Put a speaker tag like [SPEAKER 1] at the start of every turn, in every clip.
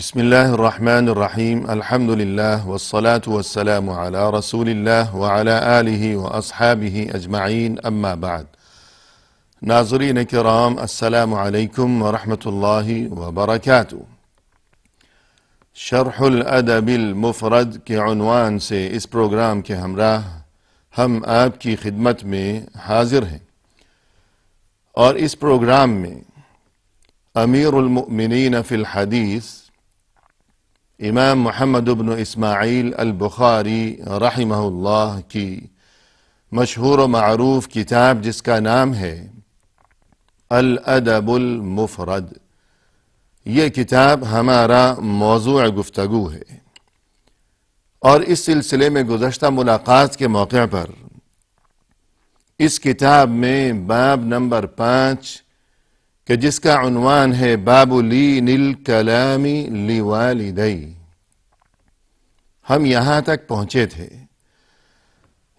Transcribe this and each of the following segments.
[SPEAKER 1] بسم اللہ الرحمن الرحیم الحمد اللہ والصلاة والسلام على رسول اللہ وعلى علیہ و اصحاب اجمعین بعد ناظرین کرام السلام علیکم و رحمۃ اللہ وبرکاتہ شرح الادب المفرد کے عنوان سے اس پروگرام کے ہمراہ ہم آپ کی خدمت میں حاضر ہیں اور اس پروگرام میں امیر المؤمنین فی الحدیث امام محمد ابن اسماعیل البخاری رحمہ اللہ کی مشہور و معروف کتاب جس کا نام ہے الادب المفرد یہ کتاب ہمارا موضوع گفتگو ہے اور اس سلسلے میں گزشتہ ملاقات کے موقع پر اس کتاب میں باب نمبر پانچ کہ جس کا عنوان ہے باب لین الکلام کلامی لی ہم یہاں تک پہنچے تھے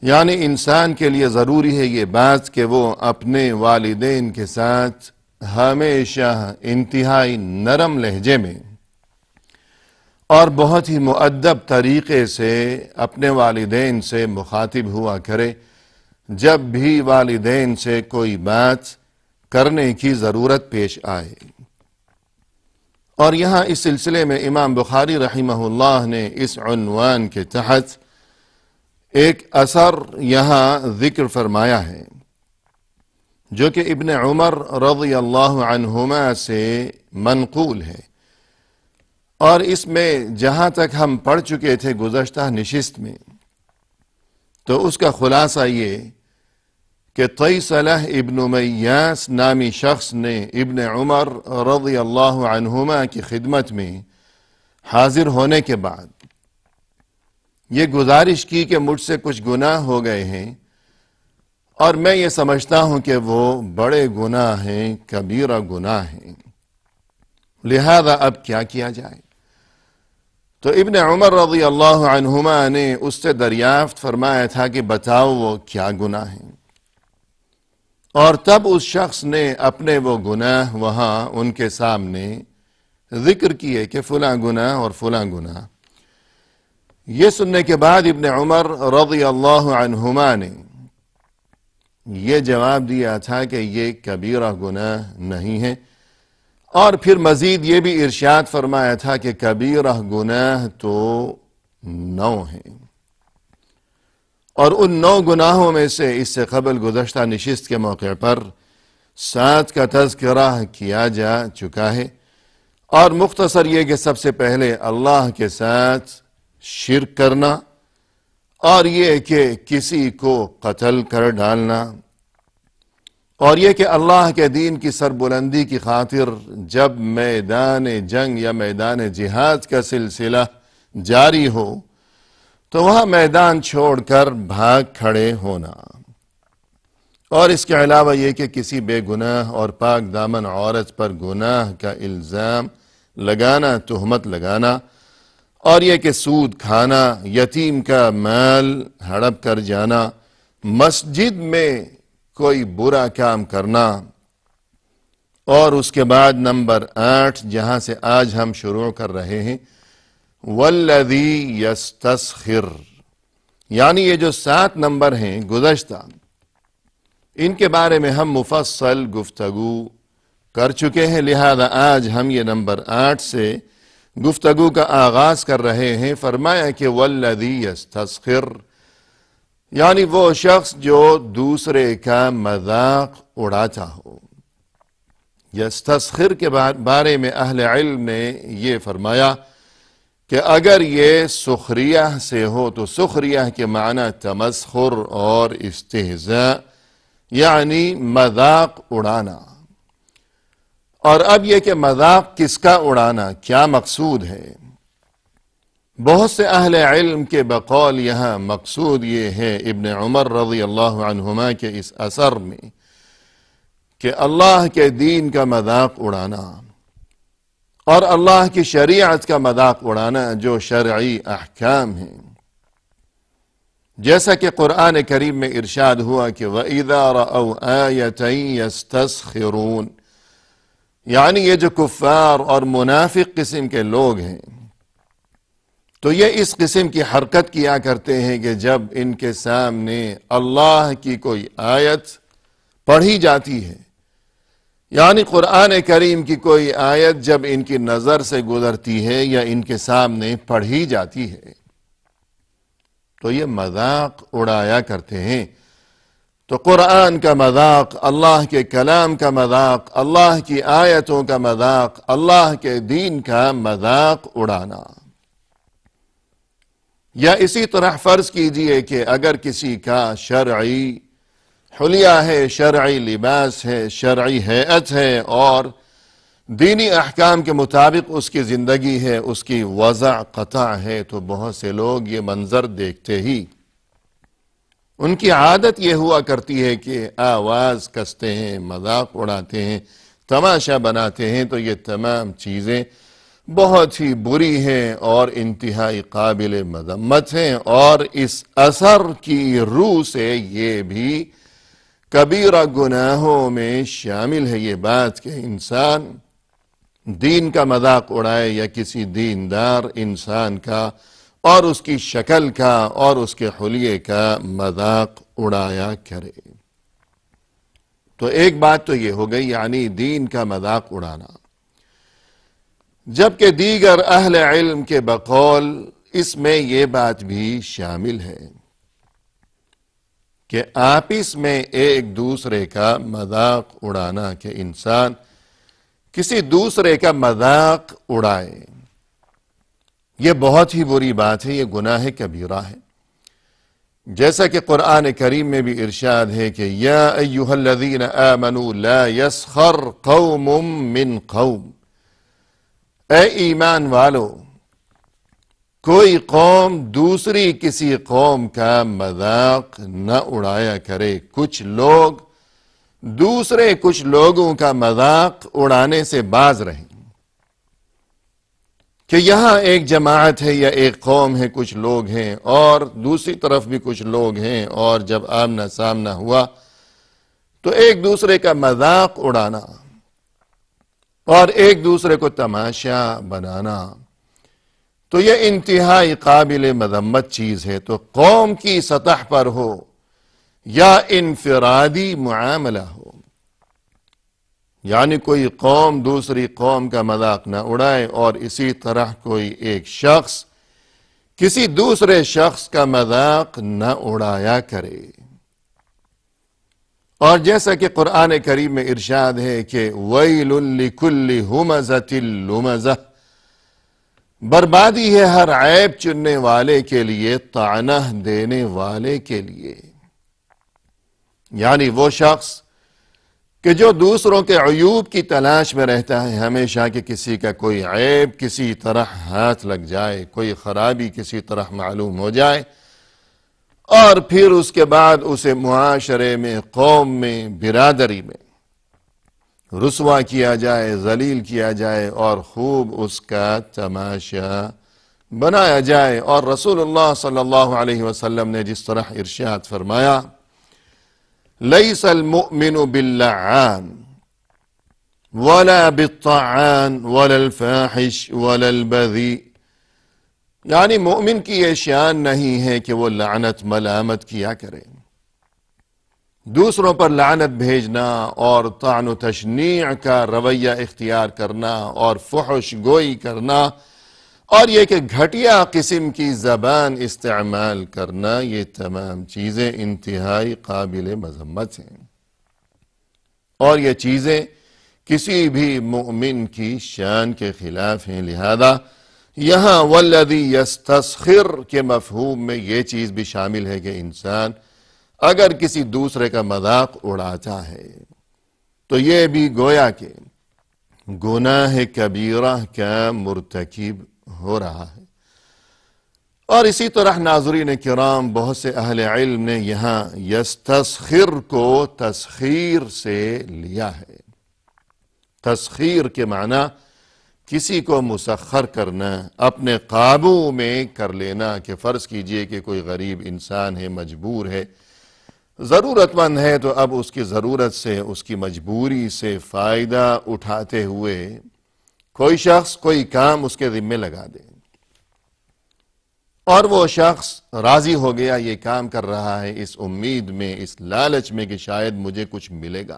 [SPEAKER 1] یعنی انسان کے لیے ضروری ہے یہ بات کہ وہ اپنے والدین کے ساتھ ہمیشہ انتہائی نرم لہجے میں اور بہت ہی معدب طریقے سے اپنے والدین سے مخاطب ہوا کرے جب بھی والدین سے کوئی بات کرنے کی ضرورت پیش آئے اور یہاں اس سلسلے میں امام بخاری رحمہ اللہ نے اس عنوان کے تحت ایک اثر یہاں ذکر فرمایا ہے جو کہ ابن عمر رضی اللہ عنہما سے منقول ہے اور اس میں جہاں تک ہم پڑھ چکے تھے گزشتہ نشست میں تو اس کا خلاصہ یہ کہ قی ابن میاس نامی شخص نے ابن عمر رضی اللہ عنہما کی خدمت میں حاضر ہونے کے بعد یہ گزارش کی کہ مجھ سے کچھ گناہ ہو گئے ہیں اور میں یہ سمجھتا ہوں کہ وہ بڑے گناہ ہیں کبیرہ گناہ ہیں لہذا اب کیا کیا جائے تو ابن عمر رضی اللہ عنہما نے اس سے دریافت فرمایا تھا کہ بتاؤ وہ کیا گناہ ہیں اور تب اس شخص نے اپنے وہ گناہ وہاں ان کے سامنے ذکر کیے کہ فلاں گناہ اور فلاں گناہ یہ سننے کے بعد ابن عمر رضی اللہ عنہما نے یہ جواب دیا تھا کہ یہ کبیرہ گناہ نہیں ہے اور پھر مزید یہ بھی ارشاد فرمایا تھا کہ کبیرہ گناہ تو نو ہیں اور ان نو گناہوں میں سے اس سے قبل گزشتہ نشست کے موقع پر سات کا تذکرہ کیا جا چکا ہے اور مختصر یہ کہ سب سے پہلے اللہ کے ساتھ شرک کرنا اور یہ کہ کسی کو قتل کر ڈالنا اور یہ کہ اللہ کے دین کی سربلندی کی خاطر جب میدان جنگ یا میدان جہاد کا سلسلہ جاری ہو تو وہاں میدان چھوڑ کر بھاگ کھڑے ہونا اور اس کے علاوہ یہ کہ کسی بے گناہ اور پاک دامن عورت پر گناہ کا الزام لگانا تہمت لگانا اور یہ کہ سود کھانا یتیم کا مال ہڑپ کر جانا مسجد میں کوئی برا کام کرنا اور اس کے بعد نمبر آٹھ جہاں سے آج ہم شروع کر رہے ہیں ولدی یستسخر یعنی یہ جو سات نمبر ہیں گزشتہ ان کے بارے میں ہم مفصل گفتگو کر چکے ہیں لہذا آج ہم یہ نمبر آٹھ سے گفتگو کا آغاز کر رہے ہیں فرمایا کہ ولدی یستسخر یعنی وہ شخص جو دوسرے کا مذاق اڑاتا ہو یستسخر کے بارے میں اہل علم نے یہ فرمایا کہ اگر یہ سخریہ سے ہو تو سخریہ کے معنی تمسخر اور استہزاء یعنی مذاق اڑانا اور اب یہ کہ مذاق کس کا اڑانا کیا مقصود ہے بہت سے اہل علم کے بقول یہاں مقصود یہ ہے ابن عمر رضی اللہ عنہما کے اس اثر میں کہ اللہ کے دین کا مذاق اڑانا اور اللہ کی شریعت کا مذاق اڑانا جو شرعی احکام ہے جیسا کہ قرآن کریم میں ارشاد ہوا کہ ویدارت يَسْتَسْخِرُونَ یعنی یہ جو کفار اور منافق قسم کے لوگ ہیں تو یہ اس قسم کی حرکت کیا کرتے ہیں کہ جب ان کے سامنے اللہ کی کوئی آیت پڑھی جاتی ہے یعنی قرآن کریم کی کوئی آیت جب ان کی نظر سے گزرتی ہے یا ان کے سامنے پڑھی جاتی ہے تو یہ مذاق اڑایا کرتے ہیں تو قرآن کا مذاق اللہ کے کلام کا مذاق اللہ کی آیتوں کا مذاق اللہ کے دین کا مذاق اڑانا یا اسی طرح فرض کیجئے کہ اگر کسی کا شرعی حلیہ ہے شرعی لباس ہے شرعی حیعت ہے اور دینی احکام کے مطابق اس کی زندگی ہے اس کی وضع قطع ہے تو بہت سے لوگ یہ منظر دیکھتے ہی ان کی عادت یہ ہوا کرتی ہے کہ آواز کستے ہیں مذاق اڑاتے ہیں تماشا بناتے ہیں تو یہ تمام چیزیں بہت ہی بری ہیں اور انتہائی قابل مذمت ہیں اور اس اثر کی روح سے یہ بھی کبیرہ گناہوں میں شامل ہے یہ بات کہ انسان دین کا مذاق اڑائے یا کسی دیندار انسان کا اور اس کی شکل کا اور اس کے حلیے کا مذاق اڑایا کرے تو ایک بات تو یہ ہو گئی یعنی دین کا مذاق اڑانا جبکہ دیگر اہل علم کے بقول اس میں یہ بات بھی شامل ہے کہ آپس میں ایک دوسرے کا مذاق اڑانا کہ انسان کسی دوسرے کا مذاق اڑائے یہ بہت ہی بری بات ہے یہ گناہ کبیرہ ہے جیسا کہ قرآن کریم میں بھی ارشاد ہے کہ یا ایوہ الذین آمنوا لا یسخر قوم من قوم اے ایمان والو کوئی قوم دوسری کسی قوم کا مذاق نہ اڑایا کرے کچھ لوگ دوسرے کچھ لوگوں کا مذاق اڑانے سے باز رہیں کہ یہاں ایک جماعت ہے یا ایک قوم ہے کچھ لوگ ہیں اور دوسری طرف بھی کچھ لوگ ہیں اور جب آمنا سامنا ہوا تو ایک دوسرے کا مذاق اڑانا اور ایک دوسرے کو تماشا بنانا تو یہ انتہائی قابل مذمت چیز ہے تو قوم کی سطح پر ہو یا انفرادی معاملہ ہو یعنی کوئی قوم دوسری قوم کا مذاق نہ اڑائے اور اسی طرح کوئی ایک شخص کسی دوسرے شخص کا مذاق نہ اڑایا کرے اور جیسا کہ قرآن کریم میں ارشاد ہے کہ لِكُلِّ هُمَزَةِ الْلُمَزَةِ بربادی ہے ہر عیب چننے والے کے لیے تانا دینے والے کے لیے یعنی وہ شخص کہ جو دوسروں کے عیوب کی تلاش میں رہتا ہے ہمیشہ کہ کسی کا کوئی عیب کسی طرح ہاتھ لگ جائے کوئی خرابی کسی طرح معلوم ہو جائے اور پھر اس کے بعد اسے معاشرے میں قوم میں برادری میں رسوا کیا جائے ذلیل کیا جائے اور خوب اس کا تماشا بنایا جائے اور رسول اللہ صلی اللہ علیہ وسلم نے جس طرح ارشاد فرمایا لیس المؤمن باللعان ولا ولا ولا بالطعان الفاحش البذی یعنی مومن کی یہ شان نہیں ہے کہ وہ لعنت ملامت کیا کرے دوسروں پر لعنت بھیجنا اور طعن و تشنیع کا رویہ اختیار کرنا اور فحش گوئی کرنا اور یہ کہ گھٹیا قسم کی زبان استعمال کرنا یہ تمام چیزیں انتہائی قابل مذمت ہیں اور یہ چیزیں کسی بھی مؤمن کی شان کے خلاف ہیں لہذا یہاں والذی یستسخر کے مفہوم میں یہ چیز بھی شامل ہے کہ انسان اگر کسی دوسرے کا مذاق اڑاتا ہے تو یہ بھی گویا کہ گناہ کبیرہ کا مرتکیب ہو رہا ہے اور اسی طرح ناظرین کرام بہت سے اہل علم نے یہاں یستسخر کو تسخیر سے لیا ہے تسخیر کے معنی کسی کو مسخر کرنا اپنے قابو میں کر لینا کہ فرض کیجئے کہ کوئی غریب انسان ہے مجبور ہے ضرورت مند ہے تو اب اس کی ضرورت سے اس کی مجبوری سے فائدہ اٹھاتے ہوئے کوئی شخص کوئی کام اس کے ذمے لگا دے اور وہ شخص راضی ہو گیا یہ کام کر رہا ہے اس امید میں اس لالچ میں کہ شاید مجھے کچھ ملے گا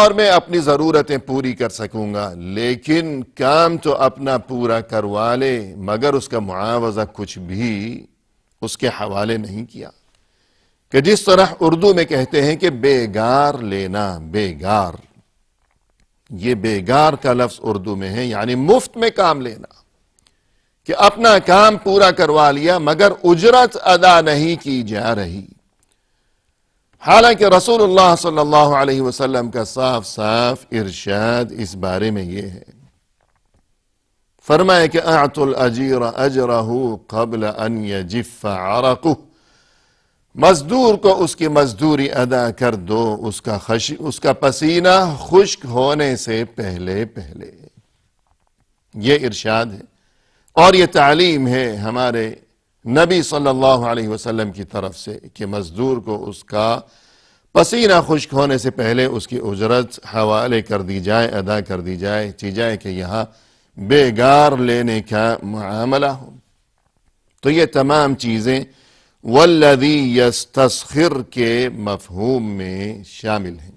[SPEAKER 1] اور میں اپنی ضرورتیں پوری کر سکوں گا لیکن کام تو اپنا پورا کروا لے مگر اس کا معاوضہ کچھ بھی اس کے حوالے نہیں کیا کہ جس طرح اردو میں کہتے ہیں کہ بے گار لینا بے گار یہ بے گار کا لفظ اردو میں ہے یعنی مفت میں کام لینا کہ اپنا کام پورا کروا لیا مگر اجرت ادا نہیں کی جا رہی حالانکہ رسول اللہ صلی اللہ علیہ وسلم کا صاف صاف ارشاد اس بارے میں یہ ہے فرمائے کہ الاجیر قبل ان یجف مزدور کو اس کی مزدوری ادا کر دو اس کا خش اس کا پسینہ خشک ہونے سے پہلے پہلے یہ ارشاد ہے اور یہ تعلیم ہے ہمارے نبی صلی اللہ علیہ وسلم کی طرف سے کہ مزدور کو اس کا پسینہ خشک ہونے سے پہلے اس کی اجرت حوالے کر دی جائے ادا کر دی جائے چی جائے کہ یہاں بیگار لینے کا معاملہ ہو تو یہ تمام چیزیں والذی یستسخر کے مفہوم میں شامل ہیں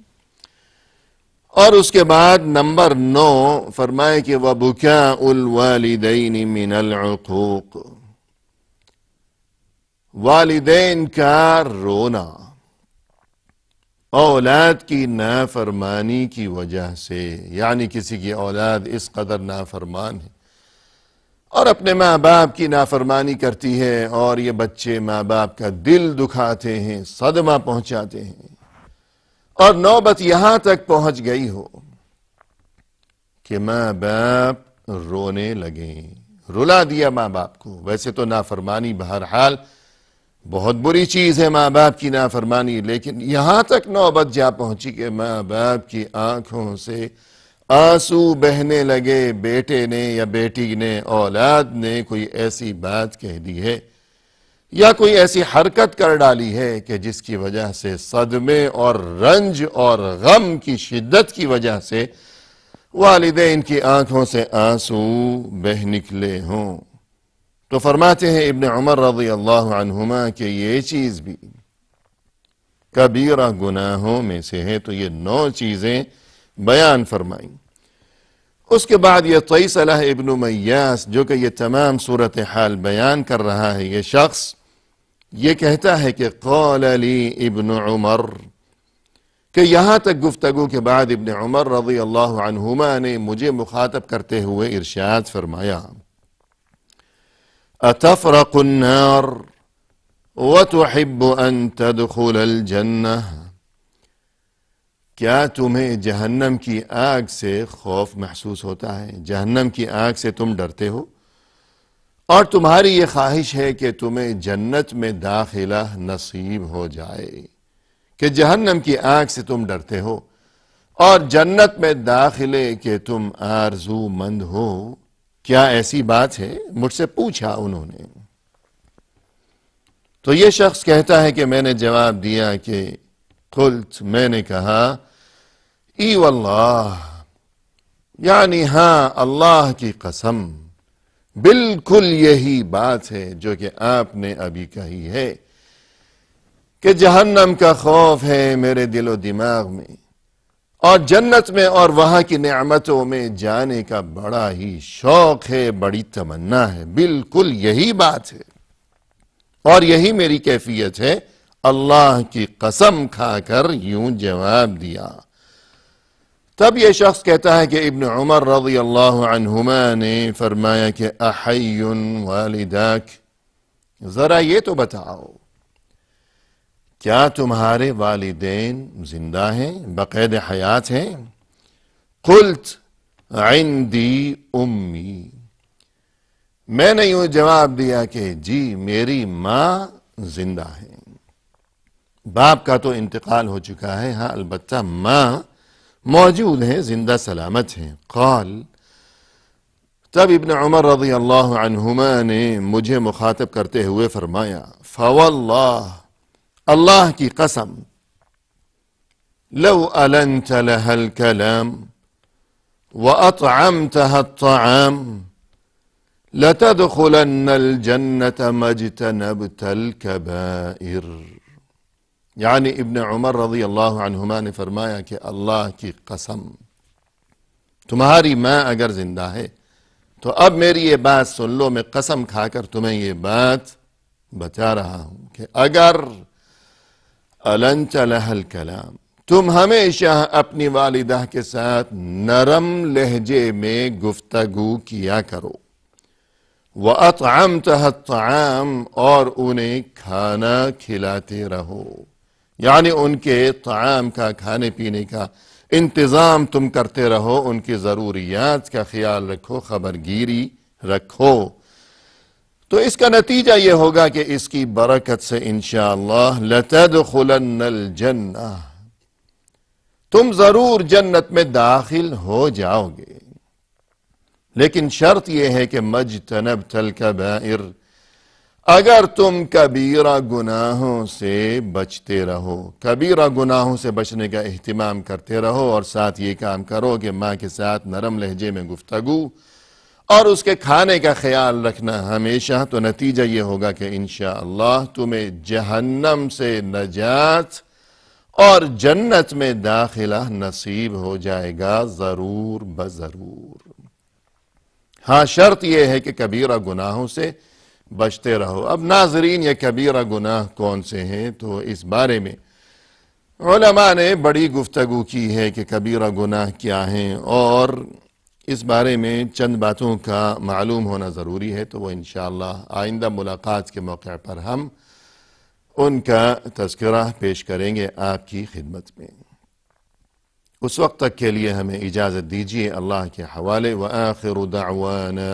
[SPEAKER 1] اور اس کے بعد نمبر نو فرمائے کہ وَبُكَاءُ الْوَالِدَيْنِ مِنَ الْعُقُوقُ والدین کا رونا اولاد کی نافرمانی کی وجہ سے یعنی کسی کی اولاد اس قدر نافرمان ہے اور اپنے ماں باپ کی نافرمانی کرتی ہے اور یہ بچے ماں باپ کا دل دکھاتے ہیں صدمہ پہنچاتے ہیں اور نوبت یہاں تک پہنچ گئی ہو کہ ماں باپ رونے لگیں رلا دیا ماں باپ کو ویسے تو نافرمانی بہرحال بہت بری چیز ہے ماں باپ کی نافرمانی لیکن یہاں تک نوبت جا پہنچی کہ ماں باپ کی آنکھوں سے آنسو بہنے لگے بیٹے نے یا بیٹی نے اولاد نے کوئی ایسی بات کہہ دی ہے یا کوئی ایسی حرکت کر ڈالی ہے کہ جس کی وجہ سے صدمے اور رنج اور غم کی شدت کی وجہ سے والدین کی آنکھوں سے آنسو بہ نکلے ہوں تو فرماتے ہیں ابن عمر رضی اللہ عنہما کہ یہ چیز بھی کبیرہ گناہوں میں سے ہے تو یہ نو چیزیں بیان فرمائیں اس کے بعد یہ طیس علیہ ابن میاس جو کہ یہ تمام صورتحال بیان کر رہا ہے یہ شخص یہ کہتا ہے کہ لی ابن عمر کہ یہاں تک گفتگو کے بعد ابن عمر رضی اللہ عنہما نے مجھے مخاطب کرتے ہوئے ارشاد فرمایا اتفرق النار وتحب ان تدخل الجنہ کیا تمہیں جہنم کی آگ سے خوف محسوس ہوتا ہے جہنم کی آگ سے تم ڈرتے ہو اور تمہاری یہ خواہش ہے کہ تمہیں جنت میں داخلہ نصیب ہو جائے کہ جہنم کی آگ سے تم ڈرتے ہو اور جنت میں داخلے کہ تم آرزو مند ہو کیا ایسی بات ہے مجھ سے پوچھا انہوں نے تو یہ شخص کہتا ہے کہ میں نے جواب دیا کہ قلت میں نے کہا ای واللہ یعنی ہاں اللہ کی قسم بالکل یہی بات ہے جو کہ آپ نے ابھی کہی ہے کہ جہنم کا خوف ہے میرے دل و دماغ میں اور جنت میں اور وہاں کی نعمتوں میں جانے کا بڑا ہی شوق ہے بڑی تمنا ہے بالکل یہی بات ہے اور یہی میری کیفیت ہے اللہ کی قسم کھا کر یوں جواب دیا تب یہ شخص کہتا ہے کہ ابن عمر رضی اللہ عنہما نے فرمایا کہ احی ذرا یہ تو بتاؤ کیا تمہارے والدین زندہ ہیں بقید حیات ہیں قلت امی میں نے یوں جواب دیا کہ جی میری ماں زندہ ہیں باپ کا تو انتقال ہو چکا ہے ہاں البتہ ماں موجود ہیں زندہ سلامت ہیں قال تب ابن عمر رضی اللہ عنہما نے مجھے مخاطب کرتے ہوئے فرمایا فواللہ اللہ کی قسم لو چلم تج تب تل یعنی ابن عمر رضی اللہ عنہما نے فرمایا کہ اللہ کی قسم تمہاری ماں اگر زندہ ہے تو اب میری یہ بات سن لو میں قسم کھا کر تمہیں یہ بات بتا رہا ہوں کہ اگر تم ہمیشہ اپنی والدہ کے ساتھ نرم لہجے میں گفتگو کیا کرو وَأَطْعَمْتَهَا اط اور انہیں کھانا کھلاتے رہو یعنی ان کے طعام کا کھانے پینے کا انتظام تم کرتے رہو ان کی ضروریات کا خیال رکھو خبر گیری رکھو تو اس کا نتیجہ یہ ہوگا کہ اس کی برکت سے انشاءاللہ لَتَدْخُلَنَّ الْجَنَّةِ تم ضرور جنت میں داخل ہو جاؤ گے لیکن شرط یہ ہے کہ مَجْتَنَبْتَ الْكَبَائِرِ تل کا اگر تم کبیرہ گناہوں سے بچتے رہو کبیرہ گناہوں سے بچنے کا اہتمام کرتے رہو اور ساتھ یہ کام کرو کہ ماں کے ساتھ نرم لہجے میں گفتگو اور اس کے کھانے کا خیال رکھنا ہمیشہ تو نتیجہ یہ ہوگا کہ انشاءاللہ تمہیں جہنم سے نجات اور جنت میں داخلہ نصیب ہو جائے گا ضرور بضرور ہاں شرط یہ ہے کہ کبیرہ گناہوں سے بچتے رہو اب ناظرین یہ کبیرہ گناہ کون سے ہیں تو اس بارے میں علماء نے بڑی گفتگو کی ہے کہ کبیرہ گناہ کیا ہیں اور اس بارے میں چند باتوں کا معلوم ہونا ضروری ہے تو وہ انشاءاللہ آئندہ ملاقات کے موقع پر ہم ان کا تذکرہ پیش کریں گے آپ کی خدمت میں اس وقت تک کے لیے ہمیں اجازت دیجیے اللہ کے حوالے وآخر دعوانا